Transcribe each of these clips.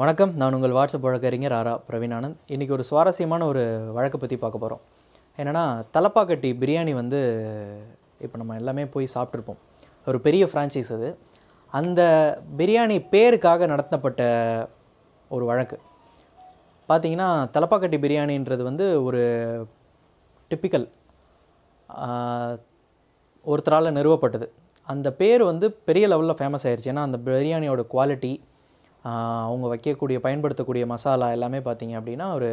வணக்கம் நான் உங்கள் வாட்ஸ்அப் வழக்கறிஞர் ஆரா பிரவீனானந்த் இன்றைக்கி ஒரு சுவாரஸ்யமான ஒரு வழக்கை பற்றி பார்க்க போகிறோம் என்னென்னா தலப்பாக்கட்டி பிரியாணி வந்து இப்போ நம்ம எல்லாமே போய் சாப்பிட்ருப்போம் ஒரு பெரிய ஃப்ரான்ச்சைஸ் அது அந்த பிரியாணி பேருக்காக நடத்தப்பட்ட ஒரு வழக்கு பார்த்திங்கன்னா தலப்பாக்கட்டி பிரியாணின்றது வந்து ஒரு டிப்பிக்கல் ஒருத்தரால் நிறுவப்பட்டது அந்த பேர் வந்து பெரிய லெவலில் ஃபேமஸ் ஆயிடுச்சு ஏன்னா அந்த பிரியாணியோட குவாலிட்டி அவங்க வைக்கக்கூடிய பயன்படுத்தக்கூடிய மசாலா எல்லாமே பார்த்திங்க அப்படின்னா ஒரு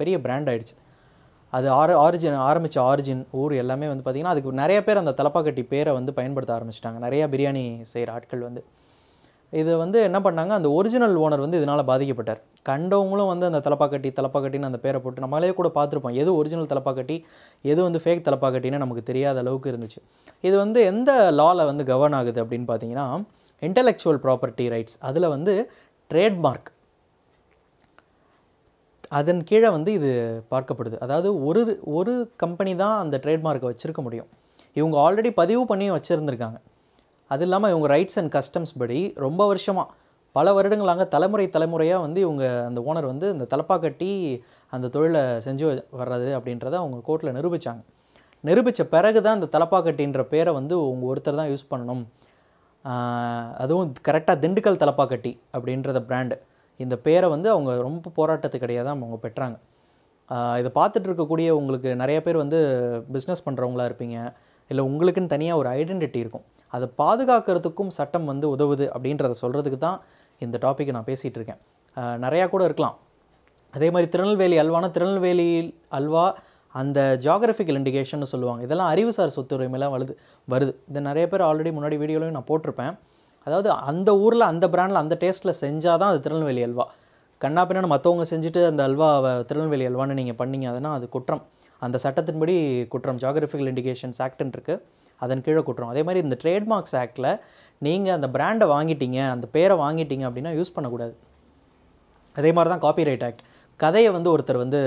பெரிய பிராண்ட் ஆகிடுச்சு அது ஆர ஆரிஜின் ஆரம்பித்த ஆரிஜின் ஊர் எல்லாமே வந்து பார்த்திங்கன்னா அதுக்கு நிறைய பேர் அந்த தலப்பாக்கட்டி பேரை வந்து பயன்படுத்த ஆரம்பிச்சிட்டாங்க நிறையா பிரியாணி செய்கிற ஆட்கள் வந்து இதை வந்து என்ன பண்ணாங்க அந்த ஒரிஜினல் ஓனர் வந்து இதனால் பாதிக்கப்பட்டார் கண்டவங்களும் வந்து அந்த தலப்பாக்கட்டி தலப்பாக்கட்டின்னு அந்த பேரை போட்டு நம்மளே கூட பார்த்துருப்போம் எது ஒரிஜினல் தலப்பாக்கட்டி எது வந்து ஃபேக் தலப்பாக்கட்டின்னு நமக்கு தெரியாத அளவுக்கு இருந்துச்சு இது வந்து எந்த லாவில் வந்து கவர்ன் ஆகுது அப்படின்னு பார்த்தீங்கன்னா இன்டலெக்சுவல் ப்ராப்பர்ட்டி ரைட்ஸ் அதில் வந்து ட்ரேட்மார்க் அதன் கீழே வந்து இது பார்க்கப்படுது அதாவது ஒரு ஒரு கம்பெனி தான் அந்த ட்ரேட்மார்க்கை வச்சுருக்க முடியும் இவங்க ஆல்ரெடி பதிவு பண்ணியும் வச்சுருந்துருக்காங்க அது இல்லாமல் இவங்க ரைட்ஸ் அண்ட் கஸ்டம்ஸ் படி ரொம்ப வருஷமாக பல வருடங்களாக தலைமுறை தலைமுறையாக வந்து இவங்க அந்த ஓனர் வந்து இந்த கட்டி அந்த தொழிலை செஞ்சு வர்றது அப்படின்றத அவங்க கோர்ட்டில் நிரூபித்தாங்க நிரூபித்த பிறகு தான் இந்த கட்டின்ற பேரை வந்து உங்கள் ஒருத்தர் தான் யூஸ் பண்ணணும் அதுவும் கரெக்டாக திண்டுக்கல் தலப்பாக்கட்டி அப்படின்றத பிராண்டு இந்த பேரை வந்து அவங்க ரொம்ப போராட்டத்துக்கு தான் அவங்க பெற்றாங்க இதை பார்த்துட்டு இருக்கக்கூடிய உங்களுக்கு நிறைய பேர் வந்து பிஸ்னஸ் பண்ணுறவங்களா இருப்பீங்க இல்லை உங்களுக்குன்னு தனியாக ஒரு ஐடென்டிட்டி இருக்கும் அதை பாதுகாக்கிறதுக்கும் சட்டம் வந்து உதவுது அப்படின்றத சொல்கிறதுக்கு தான் இந்த டாப்பிக்கை நான் பேசிகிட்டு இருக்கேன் நிறையா கூட இருக்கலாம் அதே மாதிரி திருநெல்வேலி அல்வானா திருநெல்வேலி அல்வா அந்த ஜியாகிரபிக்கல் இண்டிகேஷன் சொல்லுவாங்க இதெல்லாம் அறிவுசார் சொத்துரிமையெல்லாம் வருது வருது இது நிறைய பேர் ஆல்ரெடி முன்னாடி வீடியோலையும் நான் போட்டிருப்பேன் அதாவது அந்த ஊரில் அந்த பிராண்டில் அந்த டேஸ்ட்டில் செஞ்சால் தான் அது திருநெல்வேலி அல்வா கண்ணா பின்னாடி மற்றவங்க செஞ்சுட்டு அந்த அல்வா திருநெல்வேலி அல்வான்னு நீங்கள் பண்ணீங்க அதனால் அது குற்றம் அந்த சட்டத்தின்படி குற்றம் ஜியாகிரபிக்கல் இண்டிகேஷன்ஸ் ஆக்ட்னு இருக்குது அதன் கீழே குற்றம் அதே மாதிரி இந்த ட்ரேட்மார்க்ஸ் ஆக்டில் நீங்கள் அந்த பிராண்டை வாங்கிட்டீங்க அந்த பேரை வாங்கிட்டீங்க அப்படின்னா யூஸ் பண்ணக்கூடாது அதே மாதிரி தான் காப்பிரைட் ஆக்ட் கதையை வந்து ஒருத்தர் வந்து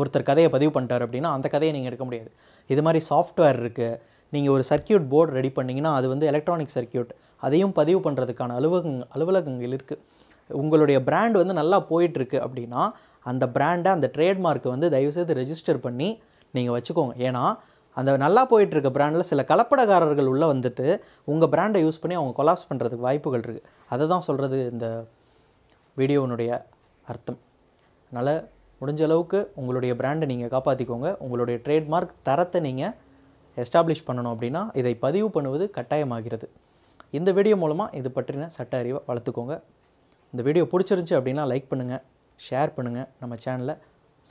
ஒருத்தர் கதையை பதிவு பண்ணிட்டார் அப்படின்னா அந்த கதையை நீங்கள் எடுக்க முடியாது இது மாதிரி சாஃப்ட்வேர் இருக்குது நீங்கள் ஒரு சர்க்கியூட் போர்டு ரெடி பண்ணிங்கன்னா அது வந்து எலக்ட்ரானிக் சர்க்கியூட் அதையும் பதிவு பண்ணுறதுக்கான அலுவலகங் அலுவலகங்கள் இருக்குது உங்களுடைய பிராண்ட் வந்து நல்லா போயிட்டுருக்கு அப்படின்னா அந்த பிராண்டை அந்த ட்ரேட்மார்க்கை வந்து தயவுசெய்து ரெஜிஸ்டர் பண்ணி நீங்கள் வச்சுக்கோங்க ஏன்னா அந்த நல்லா போயிட்டுருக்க பிராண்டில் சில கலப்படக்காரர்கள் உள்ளே வந்துட்டு உங்கள் பிராண்டை யூஸ் பண்ணி அவங்க கொலாப்ஸ் பண்ணுறதுக்கு வாய்ப்புகள் இருக்குது அதை தான் சொல்கிறது இந்த வீடியோனுடைய அர்த்தம் அதனால் முடிஞ்ச அளவுக்கு உங்களுடைய பிராண்டை நீங்கள் காப்பாற்றிக்கோங்க உங்களுடைய ட்ரேட்மார்க் தரத்தை நீங்கள் எஸ்டாப்ளிஷ் பண்ணணும் அப்படின்னா இதை பதிவு பண்ணுவது கட்டாயமாகிறது இந்த வீடியோ மூலமாக இது பற்றின சட்ட அறிவை வளர்த்துக்கோங்க இந்த வீடியோ பிடிச்சிருந்துச்சி அப்படின்னா லைக் பண்ணுங்கள் ஷேர் பண்ணுங்கள் நம்ம சேனலை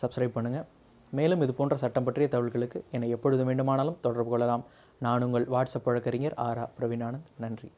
சப்ஸ்கிரைப் பண்ணுங்கள் மேலும் இது போன்ற சட்டம் பற்றிய தகவல்களுக்கு என்னை எப்பொழுது வேண்டுமானாலும் தொடர்பு கொள்ளலாம் நான் உங்கள் வாட்ஸ்அப் வழக்கறிஞர் ஆரா பிரவீனானந்த் நன்றி